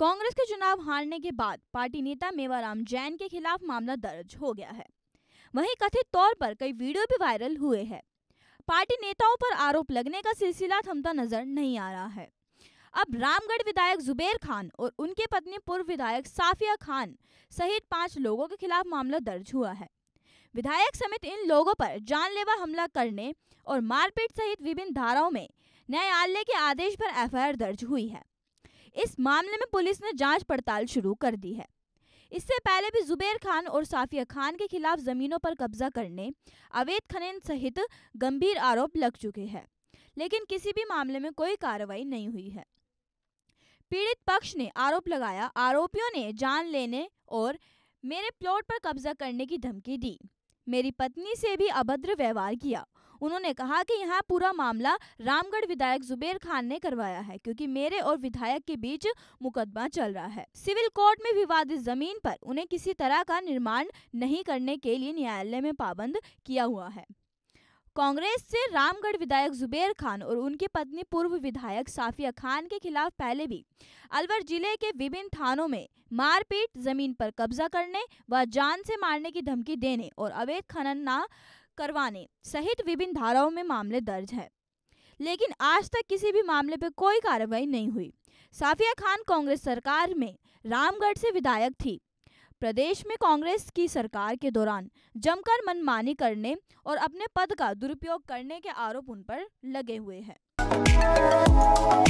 कांग्रेस के चुनाव हारने के बाद पार्टी नेता मेवाराम जैन के खिलाफ मामला दर्ज हो गया है वहीं कथित तौर पर कई वीडियो भी वायरल हुए हैं पार्टी नेताओं पर आरोप लगने का सिलसिला थमता नजर नहीं आ रहा है अब रामगढ़ विधायक जुबेर खान और उनके पत्नी पूर्व विधायक साफिया खान सहित पांच लोगों के खिलाफ मामला दर्ज हुआ है विधायक समेत इन लोगों पर जानलेवा हमला करने और मारपीट सहित विभिन्न धाराओं में न्यायालय के आदेश पर एफआईआर दर्ज हुई है इस मामले में पुलिस ने जांच पड़ताल शुरू कर दी है इससे पहले भी जुबेर खान और साफिया खान के खिलाफ जमीनों पर कब्जा करने अवैध खनन सहित गंभीर आरोप लग चुके हैं लेकिन किसी भी मामले में कोई कार्रवाई नहीं हुई है पीड़ित पक्ष ने आरोप लगाया आरोपियों ने जान लेने और मेरे प्लॉट पर कब्जा करने की धमकी दी मेरी पत्नी से भी अभद्र व्यवहार किया उन्होंने कहा कि यहाँ पूरा मामला रामगढ़ विधायक जुबेर खान ने करवाया है क्योंकि मेरे और विधायक के बीच मुकदमा चल रहा है सिविल कोर्ट में विवादित जमीन पर उन्हें किसी तरह का निर्माण नहीं करने के लिए न्यायालय में पाबंद किया हुआ है कांग्रेस से रामगढ़ विधायक जुबेर खान और उनकी पत्नी पूर्व विधायक साफिया खान के खिलाफ पहले भी अलवर जिले के विभिन्न थानों में मारपीट जमीन पर कब्जा करने व जान से मारने की धमकी देने और अवैध खनन ना करवाने सहित विभिन्न धाराओं में मामले दर्ज हैं लेकिन आज तक किसी भी मामले पर कोई कार्रवाई नहीं हुई साफिया खान कांग्रेस सरकार में रामगढ़ से विधायक थी प्रदेश में कांग्रेस की सरकार के दौरान जमकर मनमानी करने और अपने पद का दुरुपयोग करने के आरोप उन पर लगे हुए हैं